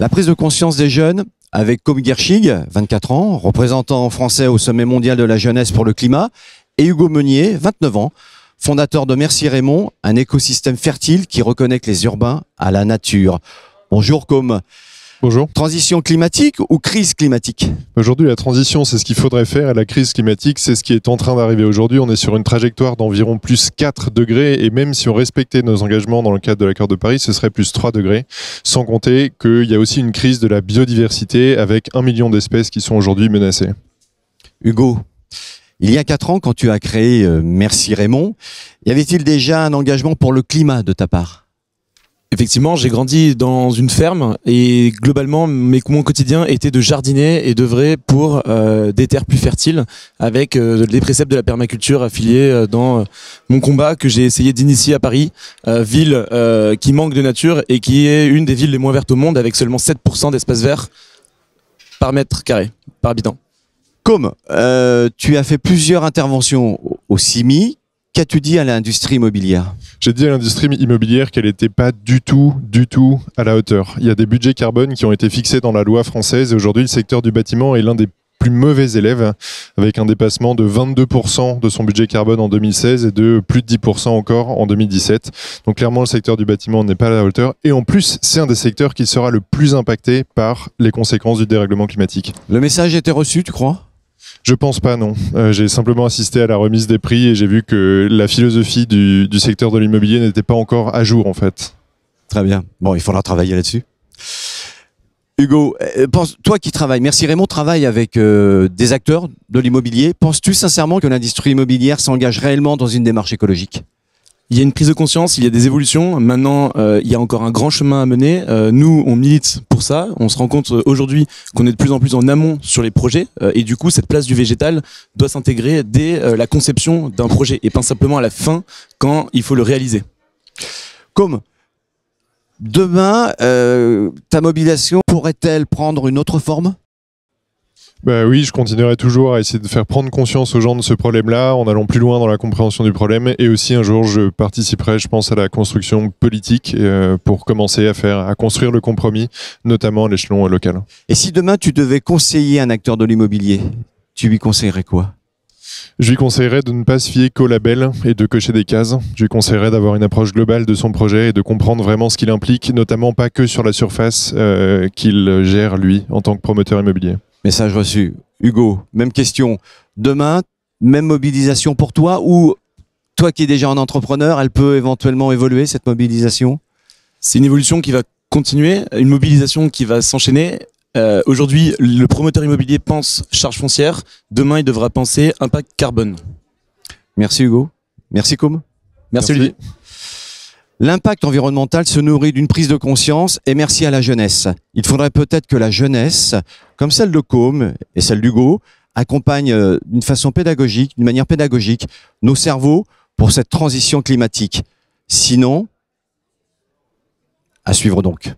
La prise de conscience des jeunes avec Com Gershig, 24 ans, représentant français au sommet mondial de la jeunesse pour le climat, et Hugo Meunier, 29 ans, fondateur de Merci Raymond, un écosystème fertile qui reconnecte les urbains à la nature. Bonjour Comme. Bonjour. Transition climatique ou crise climatique Aujourd'hui, la transition, c'est ce qu'il faudrait faire et la crise climatique, c'est ce qui est en train d'arriver aujourd'hui. On est sur une trajectoire d'environ plus 4 degrés et même si on respectait nos engagements dans le cadre de l'accord de Paris, ce serait plus 3 degrés. Sans compter qu'il y a aussi une crise de la biodiversité avec un million d'espèces qui sont aujourd'hui menacées. Hugo, il y a quatre ans, quand tu as créé euh, Merci Raymond, y avait-il déjà un engagement pour le climat de ta part Effectivement, j'ai grandi dans une ferme et globalement, mes, mon quotidien était de jardiner et d'œuvrer pour euh, des terres plus fertiles avec euh, les préceptes de la permaculture affiliés euh, dans mon combat que j'ai essayé d'initier à Paris, ville qui manque de nature et qui est une des villes les moins vertes au monde avec seulement 7% d'espace vert par mètre carré, par habitant. Comme tu as fait plusieurs interventions au CIMI, Qu'as-tu dit à l'industrie immobilière J'ai dit à l'industrie immobilière qu'elle n'était pas du tout, du tout à la hauteur. Il y a des budgets carbone qui ont été fixés dans la loi française et aujourd'hui le secteur du bâtiment est l'un des plus mauvais élèves, avec un dépassement de 22% de son budget carbone en 2016 et de plus de 10% encore en 2017. Donc clairement, le secteur du bâtiment n'est pas à la hauteur. Et en plus, c'est un des secteurs qui sera le plus impacté par les conséquences du dérèglement climatique. Le message était reçu, tu crois je pense pas, non. Euh, j'ai simplement assisté à la remise des prix et j'ai vu que la philosophie du, secteur de l'immobilier n'était pas encore à jour, en fait. Très bien. Bon, il faudra travailler là-dessus. Hugo, euh, pense, toi qui travailles, merci Raymond, travaille avec euh, des acteurs de l'immobilier. Penses-tu sincèrement que l'industrie immobilière s'engage réellement dans une démarche écologique il y a une prise de conscience, il y a des évolutions. Maintenant, euh, il y a encore un grand chemin à mener. Euh, nous, on milite pour ça. On se rend compte euh, aujourd'hui qu'on est de plus en plus en amont sur les projets. et du coup, cette place du végétal doit s'intégrer dès la conception d'un projet et pas simplement à la fin quand il faut le réaliser. Comme demain, ta mobilisation pourrait-elle prendre une autre forme bah oui, je continuerai toujours à essayer de faire prendre conscience aux gens de ce problème-là en allant plus loin dans la compréhension du problème. Et aussi, un jour, je participerai, je pense, à la construction politique euh, pour commencer à faire, à construire le compromis, notamment à l'échelon euh, local. Et si demain tu devais conseiller un acteur de l'immobilier, tu lui conseillerais quoi je lui conseillerais de ne pas se fier qu'au label et de cocher des cases. Je lui conseillerais d'avoir une approche globale de son projet et de comprendre vraiment ce qu'il implique, notamment pas que sur la surface euh, qu'il gère lui en tant que promoteur immobilier. Message reçu. Hugo, même question. Demain, même mobilisation pour toi ou toi qui es déjà un entrepreneur, elle peut éventuellement évoluer cette mobilisation C'est une évolution qui va continuer, une mobilisation qui va s'enchaîner. Euh, aujourd'hui, le promoteur immobilier pense charge foncière. Demain, il devra penser impact carbone. Merci Hugo. Merci Koum. Merci, Merci. L'impact environnemental se nourrit d'une prise de conscience et merci à la jeunesse. Il faudrait peut-être que la jeunesse, comme celle de Côme et celle d'Hugo, accompagne euh, d'une façon pédagogique, d'une manière pédagogique, nos cerveaux pour cette transition climatique. Sinon, à suivre donc.